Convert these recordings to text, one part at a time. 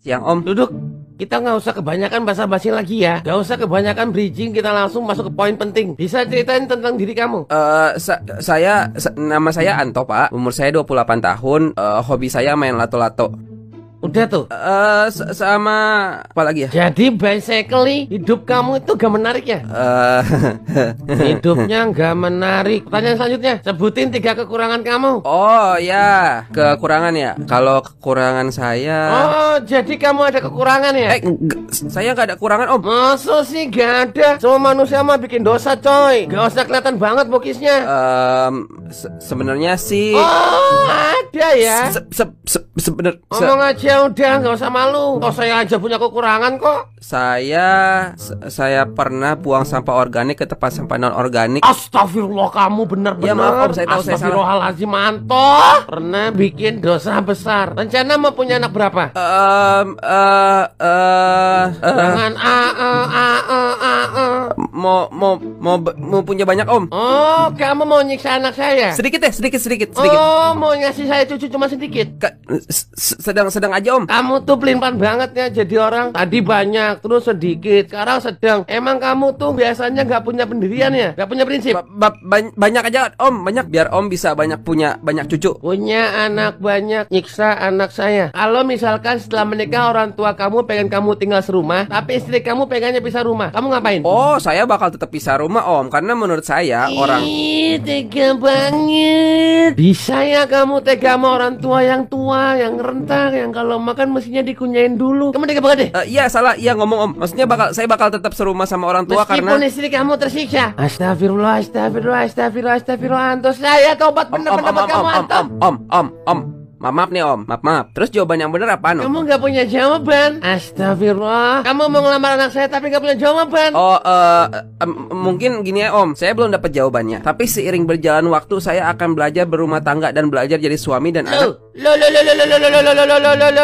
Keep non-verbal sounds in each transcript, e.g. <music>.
Siang Om, duduk. Kita nggak usah kebanyakan basa-basi lagi ya. Gak usah kebanyakan bridging, kita langsung masuk ke poin penting. Bisa ceritain tentang diri kamu? Eh, uh, sa saya sa nama saya Anto, Pak. Umur saya 28 tahun. Uh, hobi saya main lato-lato. Udah tuh. Eh uh, sama apa lagi ya? Jadi basically hidup kamu itu gak menarik ya? Uh, <laughs> Hidupnya gak menarik. Pertanyaan selanjutnya, sebutin tiga kekurangan kamu. Oh ya, kekurangan ya. Kalau kekurangan saya. Oh jadi kamu ada kekurangan ya? Eh, saya gak ada kekurangan om. Masa sih gak ada. Semua manusia mah bikin dosa coy. Gak usah kelihatan banget bokisnya. Um, se sebenarnya sih. Oh beda ya. Se -se -se Sebener. Se Ngomong aja udah nggak usah malu. Kok saya aja punya kekurangan kok. Saya saya pernah buang sampah organik ke tempat sampah non organik. Astagfirullah kamu bener-bener. Ya maaf om saya tahu saya salah. Astagfirullahaladzim Pernah bikin dosa besar. Rencana mau punya anak berapa? Um, uh, eh, uh, eh, uh, eh. Jangan a, e, a, a, mau mau mau mau punya banyak om. Oh, kamu mau nyiksa anak saya? Sedikit deh, sedikit sedikit sedikit. Oh, mau ngasih saya cucu cuma sedikit. Ke, sedang sedang aja om. Kamu tuh pelimpan banget ya jadi orang. Tadi banyak, terus sedikit, sekarang sedang. Emang kamu tuh biasanya nggak punya pendirian ya? Gak punya prinsip? Ba ba banyak aja om, banyak biar om bisa banyak punya banyak cucu. Punya anak banyak, nyiksa anak saya. Kalau misalkan setelah menikah orang tua kamu pengen kamu tinggal serumah, tapi istri kamu pengennya bisa rumah, kamu ngapain? Oh, saya bakal tetap pisah rumah om karena menurut saya Ih, orang tega banget bisa ya kamu tega sama orang tua yang tua yang rentang yang kalau makan mestinya dikunyain dulu kamu tega banget deh uh, iya salah iya ngomong om maksudnya bakal saya bakal tetap serumah sama orang tua meskipun karena istri kamu tersiksa astagfirullah astagfirullah astagfirullah astagfirullah antos saya tobat bener-bener kamu om, om, om, om, om, om, om, om. Maaf, maaf nih om, maaf, maaf. Terus jawaban yang benar apa? Om? Kamu nggak punya jawaban? Astagfirullah. Kamu mau ngelamar anak saya tapi nggak punya jawaban? Oh, uh, um, mungkin gini ya om, saya belum dapat jawabannya. Tapi seiring berjalan waktu, saya akan belajar berumah tangga dan belajar jadi suami dan anak. Uh. Lo lo lo lo lo lo lo lo lo lo lo lo lo lo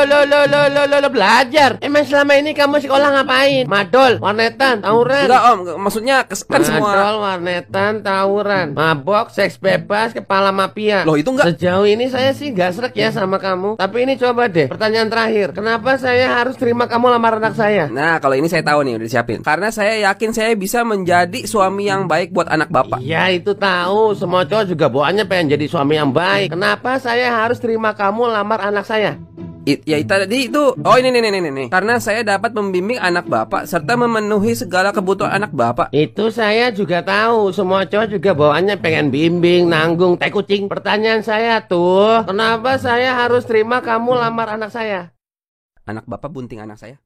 lo lo lo lo belajar. Emang selama ini kamu sekolah ngapain? Madol, warnetan, tawuran. Enggak om, maksudnya kan semua. Madol, warnetan, tawuran, mabok, seks bebas, kepala mafia. Loh itu enggak? Sejauh ini saya sih enggak serak ya sama kamu. Tapi ini coba deh, pertanyaan terakhir. Kenapa saya harus terima kamu lamaran anak saya? Nah kalau ini saya tahu nih udah siapin. Karena saya yakin saya bisa menjadi suami yang baik buat anak bapak. Iya itu tahu. Semua cowok juga bawaannya pengen jadi suami yang baik. Kenapa saya harus terima kamu lamar anak saya? It, ya tadi itu oh ini nih nih nih nih karena saya dapat membimbing anak bapak serta memenuhi segala kebutuhan anak bapak itu saya juga tahu semua cowok juga bawaannya pengen bimbing nanggung teh kucing pertanyaan saya tuh kenapa saya harus terima kamu lamar anak saya anak bapak bunting anak saya